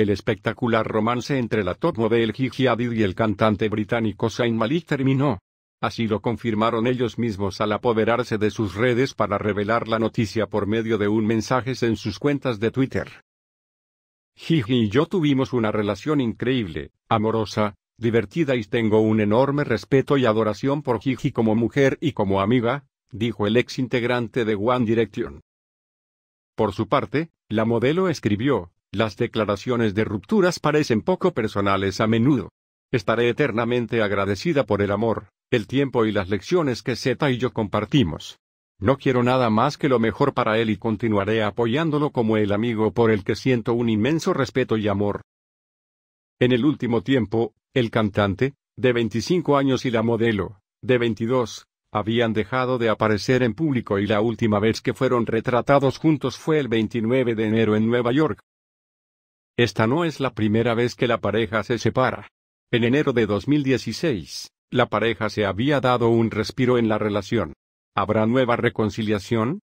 El espectacular romance entre la top model Gigi Hadid y el cantante británico Zayn Malik terminó. Así lo confirmaron ellos mismos al apoderarse de sus redes para revelar la noticia por medio de un mensaje en sus cuentas de Twitter. Gigi y yo tuvimos una relación increíble, amorosa, divertida y tengo un enorme respeto y adoración por Gigi como mujer y como amiga, dijo el ex integrante de One Direction. Por su parte, la modelo escribió, las declaraciones de rupturas parecen poco personales a menudo. Estaré eternamente agradecida por el amor, el tiempo y las lecciones que Zeta y yo compartimos. No quiero nada más que lo mejor para él y continuaré apoyándolo como el amigo por el que siento un inmenso respeto y amor. En el último tiempo, el cantante, de 25 años y la modelo, de 22, habían dejado de aparecer en público y la última vez que fueron retratados juntos fue el 29 de enero en Nueva York. Esta no es la primera vez que la pareja se separa. En enero de 2016, la pareja se había dado un respiro en la relación. ¿Habrá nueva reconciliación?